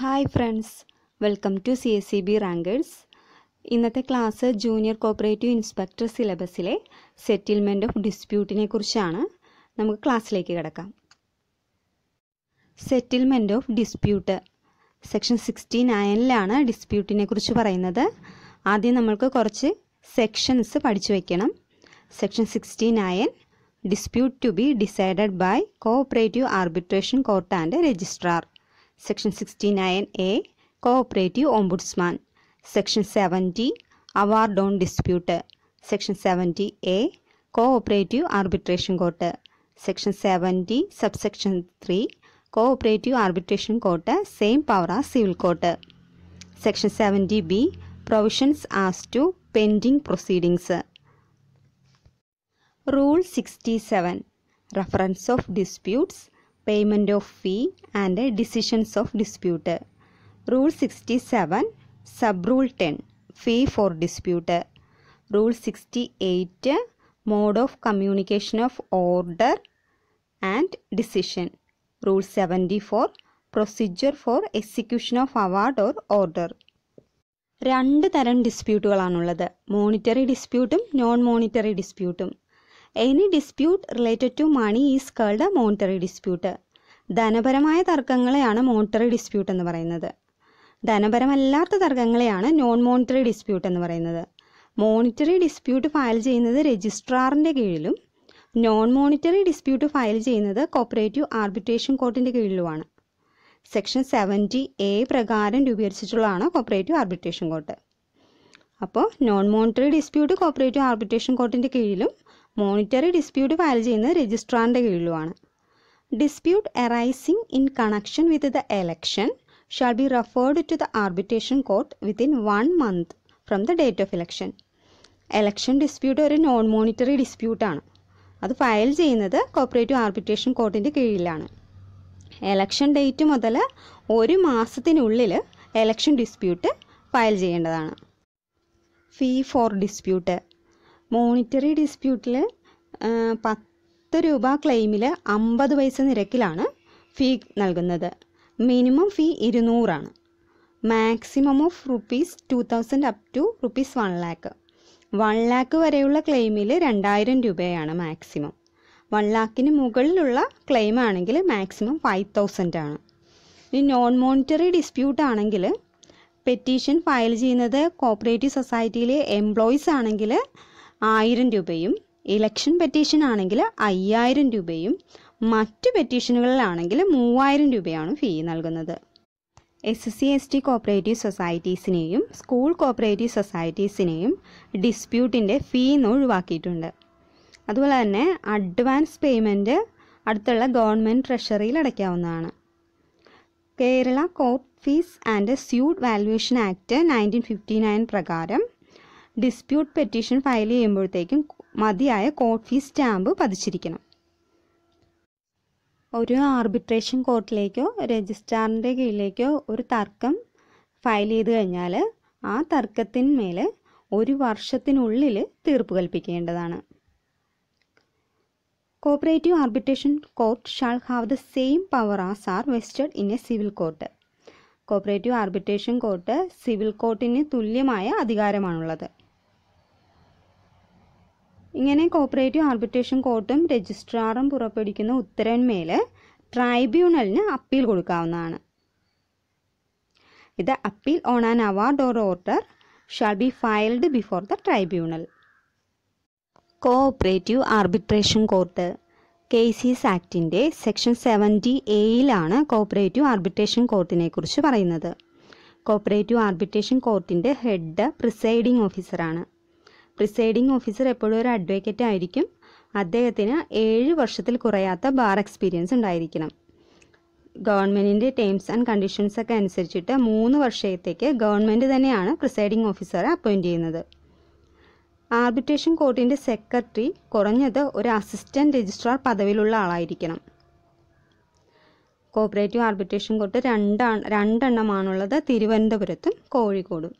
hi friends welcome to C S C B rankers ഇന്നത്തെ class junior cooperative inspector സിലബസിലെ settlement of ഡിസ്പ്യൂട്ടിനെ കുറിച്ചാണ് നമുക്ക് ക്ലാസ്സിലേക്ക് കിടക്കാം settlement of dispute section sixty നയനിലാണ് ഡിസ്പ്യൂട്ടിനെ കുറിച്ച് പറയുന്നത് ആദ്യം നമ്മൾക്ക് കുറച്ച് സെക്ഷൻസ് പഠിച്ചു വയ്ക്കണം section sixty nine dispute to be decided by cooperative arbitration court and registrar Section 69A Cooperative Ombudsman Section 70 Award on Dispute Section 70A Cooperative Arbitration Quota Section 70 Subsection 3 Cooperative Arbitration Quota same power as civil quota Section 70B Provisions as to pending proceedings Rule 67 Reference of disputes payment of fee and decisions of dispute rule sixty seven sub rule ten fee for dispute rule sixty eight mode of communication of order and decision rule seventy four procedure for execution of award or order രണ്ട് തരം ഡിസ്പ്യൂട്ടുകളാണുള്ളത് monetary ഡിസ്പ്യൂട്ടും non monetary ഡിസ്പ്യൂട്ടും any dispute related to money is called monetary dispute ധനപരമായ തർക്കങ്ങളെയാണ് monetary dispute എന്ന് പറയുന്നത് ധനപരമല്ലാത്ത തർക്കങ്ങളെയാണ് നോൺ മോണിറ്ററി ഡിസ്പ്യൂട്ട് എന്ന് പറയുന്നത് മോണിറ്ററി ഡിസ്പ്യൂട്ട് ഫയൽ ചെയ്യുന്നത് രജിസ്ട്രാറിൻ്റെ കീഴിലും നോൺ മോണിറ്ററി ഡിസ്പ്യൂട്ട് ഫയൽ ചെയ്യുന്നത് കോപ്പറേറ്റീവ് ആർബിട്രേഷൻ കോർട്ടിൻ്റെ കീഴിലുമാണ് സെക്ഷൻ സെവൻറ്റി എ പ്രകാരം രൂപീകരിച്ചിട്ടുള്ളതാണ് കോപ്പറേറ്റീവ് ആർബിട്രേഷൻ കോർട്ട് അപ്പോൾ non monetary dispute cooperative arbitration കോർട്ടിൻ്റെ കീഴിലും മോണിറ്ററി ഡിസ്പ്യൂട്ട് ഫയൽ ചെയ്യുന്നത് രജിസ്ട്രാറിൻ്റെ കീഴിലുമാണ് dispute arising in connection with the election shall be referred to the arbitration court within one month from the date of election election dispute ഒരു non monetary ഡിസ്പ്യൂട്ടാണ് അത് file ചെയ്യുന്നത് cooperative arbitration കോർട്ടിൻ്റെ കീഴിലാണ് election date മുതൽ ഒരു മാസത്തിനുള്ളിൽ election dispute file ചെയ്യേണ്ടതാണ് fee for dispute monetary ഡിസ്പ്യൂട്ടിൽ പത്ത് രൂപ ക്ലെയിമിൽ അമ്പത് പൈസ നിരക്കിലാണ് ഫീ നൽകുന്നത് മിനിമം ഫീ ഇരുന്നൂറാണ് maximum of rupees two thousand up to rupees one lakh one lakh വരെയുള്ള ക്ലെയിമിൽ രണ്ടായിരം രൂപയാണ് മാക്സിമം വൺ ലാക്കിന് മുകളിലുള്ള ക്ലെയിം ആണെങ്കിൽ മാക്സിമം ഫൈവ് തൗസൻഡ് ആണ് ഈ നോൺ മോണിറ്ററി ഡിസ്പ്യൂട്ട് ആണെങ്കിൽ പെറ്റീഷൻ ഫയൽ ചെയ്യുന്നത് കോപ്പറേറ്റീവ് സൊസൈറ്റിയിലെ എംപ്ലോയീസ് ആണെങ്കിൽ ആയിരം രൂപയും ഇലക്ഷൻ പെറ്റീഷൻ ആണെങ്കിൽ അയ്യായിരം രൂപയും മറ്റു പെറ്റീഷനുകളിലാണെങ്കിൽ മൂവായിരം രൂപയാണ് ഫീ നൽകുന്നത് S C S T cooperative സൊസൈറ്റീസിനെയും സ്കൂൾ കോപ്പറേറ്റീവ് സൊസൈറ്റീസിനെയും ഡിസ്പ്യൂട്ടിൻ്റെ ഫീ എന്ന് ഒഴിവാക്കിയിട്ടുണ്ട് അതുപോലെ തന്നെ അഡ്വാൻസ് പേയ്മെൻറ്റ് അടുത്തുള്ള ഗവൺമെൻറ് ട്രഷറിയിൽ അടയ്ക്കാവുന്നതാണ് Kerala court fees and suit valuation act nineteen fifty nine പ്രകാരം ഡിസ്പ്യൂട്ട് പെറ്റീഷൻ ഫയൽ ചെയ്യുമ്പോഴത്തേക്കും മതിയായ കോർട്ട് ഫീസ് സ്റ്റാമ്പ് പതിച്ചിരിക്കണം ഒരു ആർബിട്രേഷൻ കോർട്ടിലേക്കോ രജിസ്ട്രാറിൻ്റെ കീഴിലേക്കോ ഒരു തർക്കം ഫയൽ ചെയ്ത് കഴിഞ്ഞാൽ ആ തർക്കത്തിന്മേൽ ഒരു വർഷത്തിനുള്ളിൽ തീർപ്പ് കൽപ്പിക്കേണ്ടതാണ് cooperative arbitration court shall have the same power as are vested in a civil court cooperative arbitration court civil കോർട്ടിന് തുല്യമായ അധികാരമാണുള്ളത് ഇങ്ങനെ കോപ്പറേറ്റീവ് ആർബിട്രേഷൻ കോർട്ടും രജിസ്ട്രാറും പുറപ്പെടുവിക്കുന്ന ഉത്തരവിന്മേൽ ട്രൈബ്യൂണലിന് അപ്പീൽ കൊടുക്കാവുന്നതാണ് ഇത് appeal on an award or order shall be filed before the tribunal cooperative arbitration court cases ആക്ടിൻ്റെ section seventy എയിലാണ് cooperative arbitration കോർട്ടിനെ കുറിച്ച് പറയുന്നത് കോപ്പറേറ്റീവ് ആർബിട്രേഷൻ കോർട്ടിൻ്റെ ഹെഡ് പ്രിസൈഡിംഗ് ഓഫീസറാണ് പ്രിസൈഡിംഗ് ഓഫീസർ എപ്പോഴും ഒരു അഡ്വക്കേറ്റ് ആയിരിക്കും അദ്ദേഹത്തിന് ഏഴ് വർഷത്തിൽ കുറയാത്ത ബാർ എക്സ്പീരിയൻസ് ഉണ്ടായിരിക്കണം ഗവൺമെൻറ്റിൻ്റെ ടേംസ് ആൻഡ് കണ്ടീഷൻസ് ഒക്കെ അനുസരിച്ചിട്ട് മൂന്ന് വർഷത്തേക്ക് ഗവൺമെൻറ് തന്നെയാണ് പ്രിസൈഡിംഗ് ഓഫീസറെ അപ്പോയിൻറ്റ് ചെയ്യുന്നത് ആർബിട്രേഷൻ കോർട്ടിൻ്റെ സെക്രട്ടറി കുറഞ്ഞത് ഒരു അസിസ്റ്റൻറ്റ് രജിസ്ട്രാർ പദവിയിലുള്ള ആളായിരിക്കണം കോപ്പറേറ്റീവ് ആർബിട്രേഷൻ കോർട്ട് രണ്ടാണ് രണ്ടെണ്ണമാണുള്ളത് തിരുവനന്തപുരത്തും കോഴിക്കോടും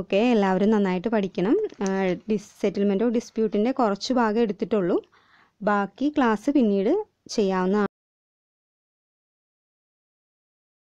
ഓക്കെ എല്ലാവരും നന്നായിട്ട് പഠിക്കണം ഡിസ് സെറ്റിൽമെൻറ്റോ ഡിസ്പ്യൂട്ടിൻ്റെ കുറച്ച് ഭാഗം എടുത്തിട്ടുള്ളൂ ബാക്കി ക്ലാസ് പിന്നീട് ചെയ്യാവുന്നതാണ്